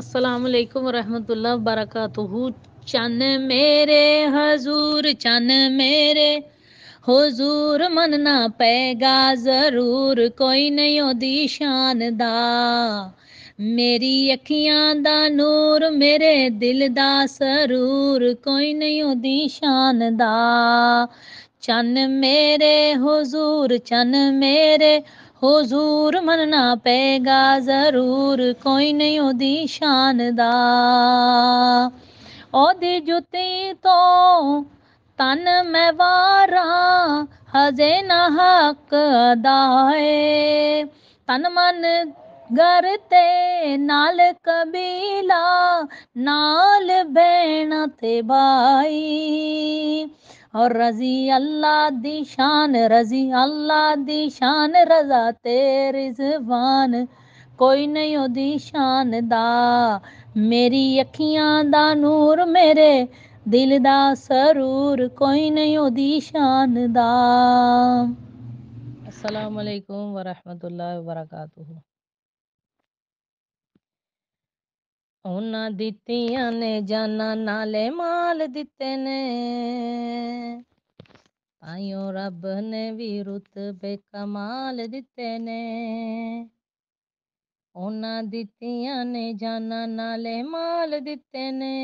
ਅਸਲਾਮ ਅਲੈਕੁਮ ਰਹਿਮਤੁਲਲਾਹ बरकातहू ਚੰਨ ਮੇਰੇ ਹਜ਼ੂਰ ਚੰਨ ਮੇਰੇ ਹਜ਼ੂਰ ਮਨ ਨਾ ਪੈਗਾ ਜ਼ਰੂਰ ਕੋਈ ਨਹੀਂ ਉਹਦੀ ਸ਼ਾਨ ਦਾ ਮੇਰੀ ਅੱਖੀਆਂ ਦਾ ਨੂਰ ਮੇਰੇ ਦਿਲ ਦਾ ਸਰੂਰ ਕੋਈ ਨਹੀਂ ਉਹਦੀ ਸ਼ਾਨ ਦਾ ਚੰਨ ਮੇਰੇ ਹਜ਼ੂਰ ਚੰਨ ਮੇਰੇ ਹਜ਼ੂਰ ਮੰਨਣਾ ਪਏਗਾ ਜ਼ਰੂਰ ਕੋਈ ਨਹੀਂ ਉਹਦੀ ਸ਼ਾਨ ਦਾ ਉਹਦੀ ਜੁੱਤੀ ਤੋਂ ਤਨ ਮੈਂ ਵਾਰਾ ਹਜ਼ੇ ਨਾ ਹੱਕ ਦਾਏ ਤਨ ਮਨ ਗਰ ਤੇ ਨਾਲ ਕਬੀਲਾ ਨਾਲ ਬੈਣਾ ਤੇ ਬਾਈ ਔਰ ਰਜ਼ੀ ਅੱਲਾ ਦੀ ਸ਼ਾਨ ਰਜ਼ੀ ਅੱਲਾ ਦੀ ਸ਼ਾਨ ਰਜ਼ਾ ਤੇ ਰਿਜ਼ਵਾਨ ਕੋਈ ਨਹੀਂ ਉਹਦੀ ਸ਼ਾਨ ਦਾ ਮੇਰੀ ਅੱਖੀਆਂ ਦਾ ਨੂਰ ਮੇਰੇ ਦਿਲ ਦਾ ਸਰੂਰ ਕੋਈ ਨਹੀਂ ਉਹਦੀ ਸ਼ਾਨ ਦਾ ਅਸਲਾਮ ਅਲੈਕੁਮ ਵਰਹਿਮਤੁਲਲਾਹ ਵਬਰਕਾਤੁਹ ਉਹਨਾਂ ਦਿੱਤੀਆਂ ਨੇ ਜਾਨਾਂ ਨਾਲੇ ਮਾਂ ਨਾਲ ਦਿੱਤੇ ਨੇ ਤਾਈਓ ਰੱਬ ਨੇ ਵੀ ਰੁਤਬੇ ਕਮਾਲ ਦਿੱਤੇ ਨੇ ਉਹਨਾਂ ਦਿੱਤੀਆਂ ਨੇ ਜਾਨਾਂ ਨਾਲੇ ਮਾਲ ਦਿੱਤੇ ਨੇ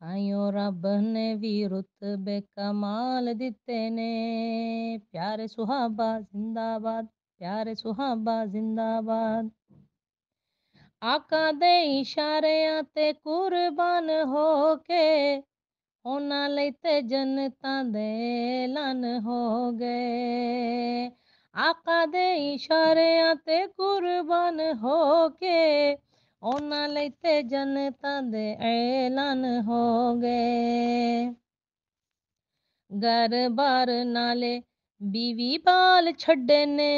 ਤਾਈਓ ਰੱਬ ਨੇ ਵੀ ਰੁਤਬੇ ਕਮਾਲ ਦਿੱਤੇ ਨੇ ਪਿਆਰੇ ਸੁਹਾਬਾ ਜ਼ਿੰਦਾਬਾਦ ਪਿਆਰੇ ਸੁਹਾਬਾ ਜ਼ਿੰਦਾਬਾਦ ਆਕਾ ਦੇ ਇਸ਼ਾਰਿਆਂ ਤੇ ਕੁਰਬਾਨ ਹੋ ਕੇ ਉਹਨਾਂ ਲਈ ਤੇ ਜਨਤਾ ਦੇ ਲਨ ਹੋ ਗਏ ਆਕਾ ਦੇ ਇਸ਼ਾਰਿਆਂ ਤੇ ਕੁਰਬਾਨ ਹੋ ਕੇ ਉਹਨਾਂ ਲਈ ਤੇ ਜਨਤਾ ਦੇ ਐਲਾਨ ਹੋ ਗਏ ਗਰਬਾਰ ਨਾਲੇ ਬੀਵੀ ਬਾਲ ਛੱਡੇ ਨੇ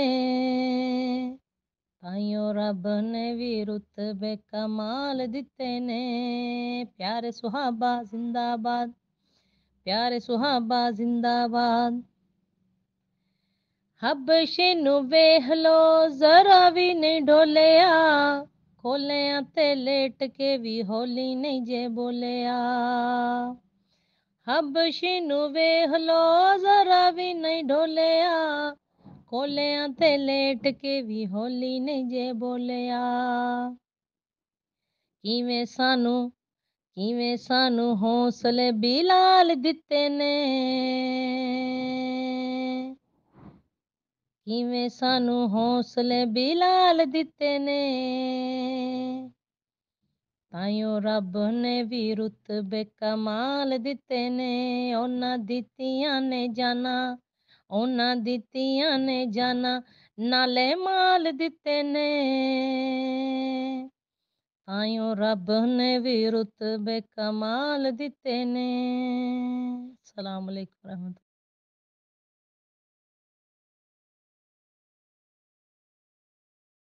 ਤਾਈਓ ਰੱਬ ਨੇ ਵੀ ਰੁਤਬੇ ਕਮਾਲ ਦਿੱਤੇ ਨੇ ਪਿਆਰੇ ਸੁਹਾਬਾ ਜ਼ਿੰਦਾਬਾਦ ਪਿਆਰੇ ਸੁਹਾਬਾ ਜ਼ਿੰਦਾਬਾਦ ਹਬਸ਼ੇ ਨੂੰ ਵੇਖ ਲੋ ਜ਼ਰਾ ਵੀ ਨਹੀਂ ਢੋਲਿਆ ਖੋਲਿਆਂ ਤੇ ਲੇਟ ਕੇ ਵੀ ਹੋਲੀ ਨਹੀਂ ਜੇ ਬੋਲਿਆ ਹਬਸ਼ੇ ਨੂੰ ਵੇਖ ਲੋ ਜ਼ਰਾ ਵੀ ਨਹੀਂ ਢੋਲਿਆ ਕੋਲਿਆਂ ਤੇ ਲੇਟ ਕੇ ਵੀ ਹੋਲੀ ਨਹੀਂ ਜੇ ਬੋਲਿਆ ਕਿਵੇਂ ਸਾਨੂੰ ਕਿਵੇਂ ਸਾਨੂੰ ਹੌਸਲੇ ਬਿਲਾਲ ਦਿੱਤੇ ਨੇ ਕਿਵੇਂ ਸਾਨੂੰ ਹੌਸਲੇ ਬਿਲਾਲ ਦਿੱਤੇ ਨੇ ਤਾਇਓ ਰੱਬ ਨੇ ਵੀ ਰੁਤਬੇ ਕਮਾਲ ਦਿੱਤੇ ਨੇ ਉਹਨਾਂ ਦਿੱਤੀਆਂ ਨੇ ਜਾਨਾ ਉਹਨਾਂ ਦਿੱਤੀਆਂ ਨੇ ਜਾਨਾ ਨਾਲੇ ਮਾਲ ਦਿੱਤੇ ਨੇ ਆਇਓ ਰੱਬ ਨੇ ਵੀ ਰਤਬੇ ਕਮਾਲ ਦਿੱਤੇ ਨੇ ਸਲਾਮ ਅਲੈਕੁਮ ਰਹਿਮਤ